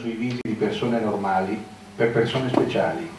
sui visi di persone normali per persone speciali.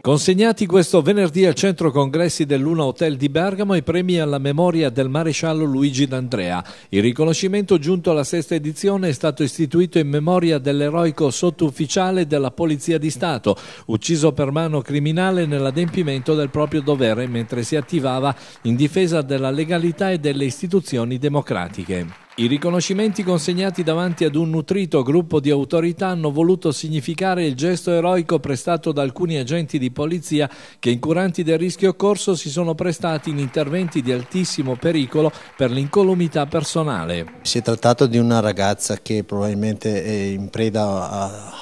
Consegnati questo venerdì al centro congressi dell'Una Hotel di Bergamo i premi alla memoria del maresciallo Luigi D'Andrea. Il riconoscimento giunto alla sesta edizione è stato istituito in memoria dell'eroico sottufficiale della Polizia di Stato, ucciso per mano criminale nell'adempimento del proprio dovere mentre si attivava in difesa della legalità e delle istituzioni democratiche. I riconoscimenti consegnati davanti ad un nutrito gruppo di autorità hanno voluto significare il gesto eroico prestato da alcuni agenti di polizia che, incuranti del rischio corso, si sono prestati in interventi di altissimo pericolo per l'incolumità personale. Si è trattato di una ragazza che probabilmente è in preda a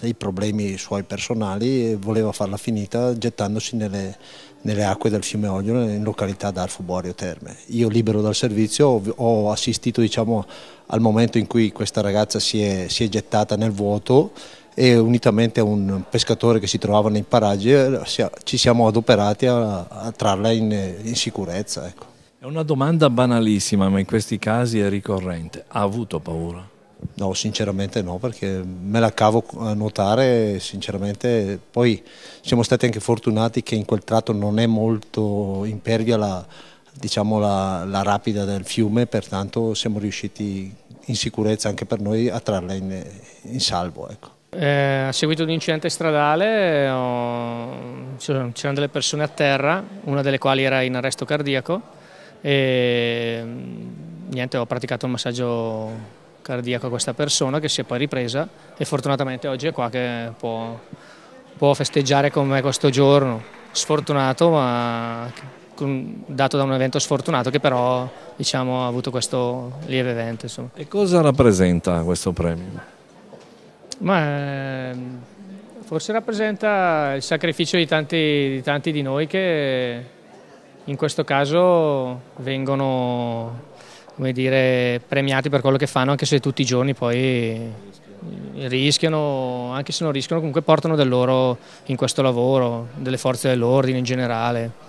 dei problemi suoi personali e voleva farla finita gettandosi nelle, nelle acque del fiume Oglio in località d'Arfo Borio Terme. Io libero dal servizio ho assistito diciamo, al momento in cui questa ragazza si è, si è gettata nel vuoto e unitamente a un pescatore che si trovava nei paraggi eh, ci siamo adoperati a, a trarla in, in sicurezza. Ecco. È una domanda banalissima, ma in questi casi è ricorrente. Ha avuto paura? No, sinceramente no, perché me la cavo a nuotare, sinceramente. Poi siamo stati anche fortunati che in quel tratto non è molto impervia la, diciamo, la, la rapida del fiume, pertanto siamo riusciti in sicurezza anche per noi a trarla in, in salvo. Ecco. Eh, a seguito di un incidente stradale oh, c'erano delle persone a terra, una delle quali era in arresto cardiaco e mm, niente, ho praticato un massaggio cardiaco a questa persona che si è poi ripresa e fortunatamente oggi è qua che può, può festeggiare con me questo giorno. Sfortunato, ma dato da un evento sfortunato che però diciamo, ha avuto questo lieve evento. Insomma. E cosa rappresenta questo premio? Ma, ehm, forse rappresenta il sacrificio di tanti, di tanti di noi che in questo caso vengono come dire, premiati per quello che fanno, anche se tutti i giorni poi rischiano, anche se non rischiano, comunque portano del loro in questo lavoro, delle forze dell'ordine in generale.